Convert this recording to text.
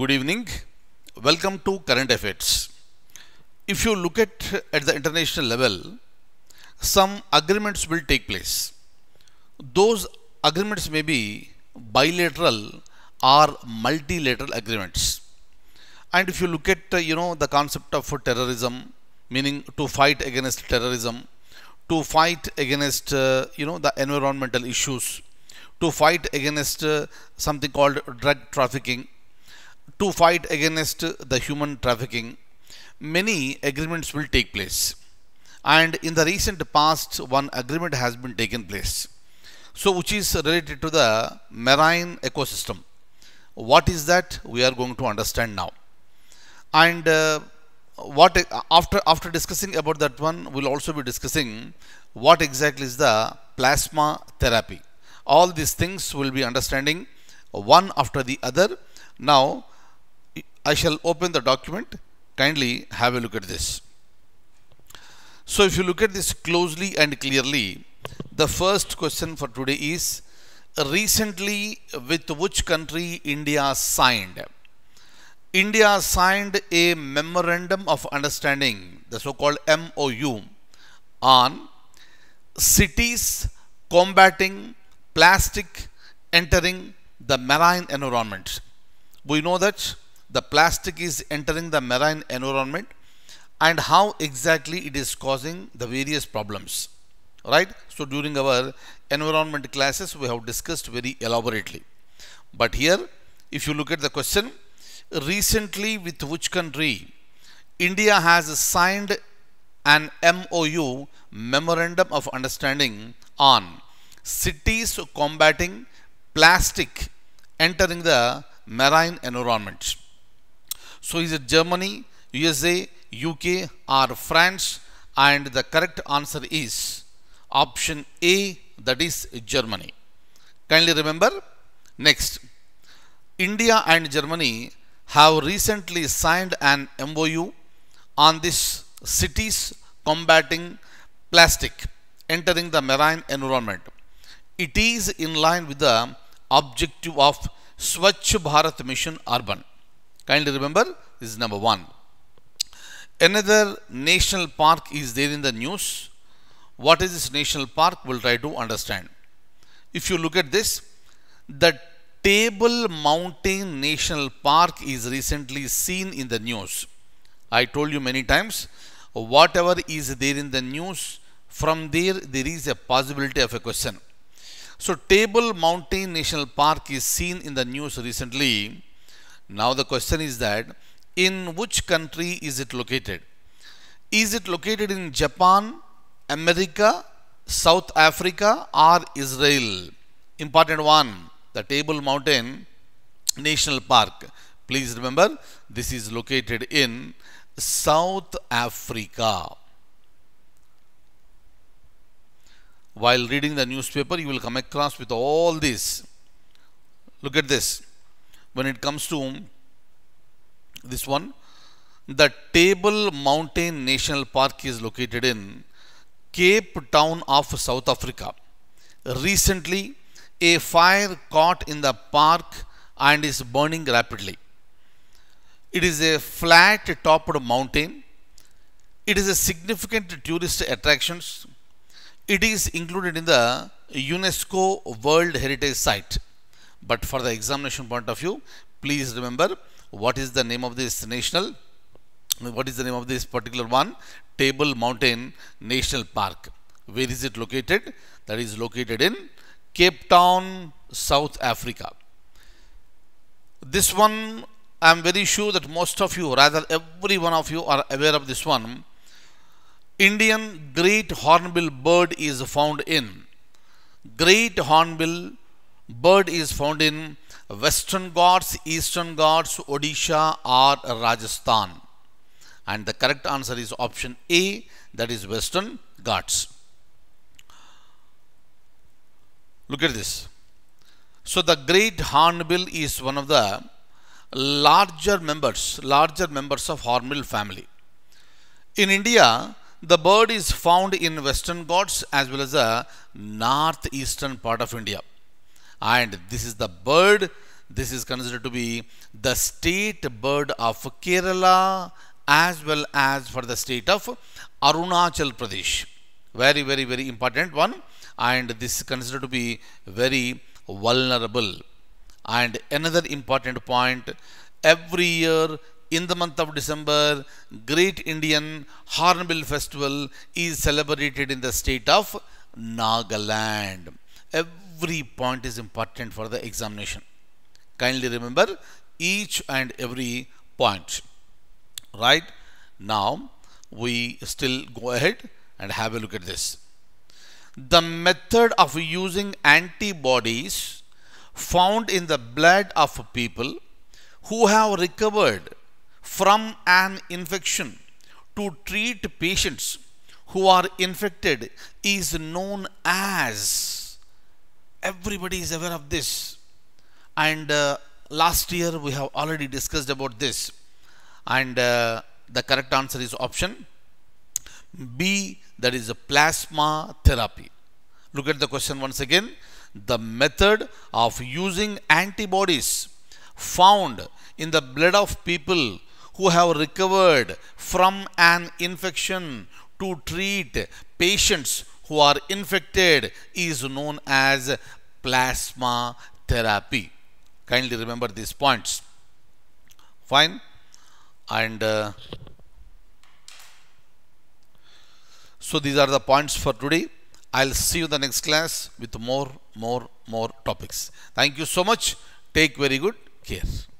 Good evening. Welcome to Current Affairs. If you look at at the international level, some agreements will take place. Those agreements may be bilateral or multilateral agreements. And if you look at uh, you know the concept of terrorism, meaning to fight against terrorism, to fight against uh, you know the environmental issues, to fight against uh, something called drug trafficking, to fight against the human trafficking, many agreements will take place. And in the recent past, one agreement has been taken place. So, which is related to the marine ecosystem. What is that? We are going to understand now. And uh, what after after discussing about that one, we'll also be discussing what exactly is the plasma therapy. All these things will be understanding one after the other. Now, I shall open the document kindly have a look at this so if you look at this closely and clearly the first question for today is recently with which country India signed India signed a memorandum of understanding the so-called MOU on cities combating plastic entering the marine environment we know that the plastic is entering the marine environment and how exactly it is causing the various problems right so during our environment classes we have discussed very elaborately but here if you look at the question recently with which country India has signed an MOU memorandum of understanding on cities combating plastic entering the marine environment so is it Germany, USA, UK or France? And the correct answer is option A that is Germany. Kindly remember next India and Germany have recently signed an MOU on this cities combating plastic entering the marine environment. It is in line with the objective of Swachh Bharat Mission Urban. Kindly remember, this is number one. Another national park is there in the news. What is this national park? We'll try to understand. If you look at this, the Table Mountain National Park is recently seen in the news. I told you many times, whatever is there in the news, from there there is a possibility of a question. So Table Mountain National Park is seen in the news recently now the question is that in which country is it located? Is it located in Japan, America, South Africa or Israel? Important one, the Table Mountain National Park. Please remember, this is located in South Africa. While reading the newspaper, you will come across with all this. Look at this when it comes to this one the table mountain national park is located in cape town of south africa recently a fire caught in the park and is burning rapidly it is a flat topped mountain it is a significant tourist attraction it is included in the unesco world heritage site but for the examination point of view please remember what is the name of this national what is the name of this particular one table mountain national park where is it located that is located in cape town south africa this one i am very sure that most of you rather every one of you are aware of this one indian great hornbill bird is found in great hornbill Bird is found in Western Ghats, Eastern Ghats, Odisha or Rajasthan. And the correct answer is option A, that is Western Ghats. Look at this. So the great hornbill is one of the larger members, larger members of hornbill family. In India, the bird is found in western Ghats as well as the northeastern part of India and this is the bird this is considered to be the state bird of Kerala as well as for the state of Arunachal Pradesh very very very important one and this is considered to be very vulnerable and another important point every year in the month of December Great Indian Hornbill Festival is celebrated in the state of Nagaland every every point is important for the examination kindly remember each and every point right now we still go ahead and have a look at this the method of using antibodies found in the blood of people who have recovered from an infection to treat patients who are infected is known as Everybody is aware of this. And uh, last year we have already discussed about this. And uh, the correct answer is option B, that is a plasma therapy. Look at the question once again. The method of using antibodies found in the blood of people who have recovered from an infection to treat patients who are infected is known as plasma therapy. Kindly remember these points. Fine. And uh, so these are the points for today. I'll see you the next class with more, more, more topics. Thank you so much. Take very good care.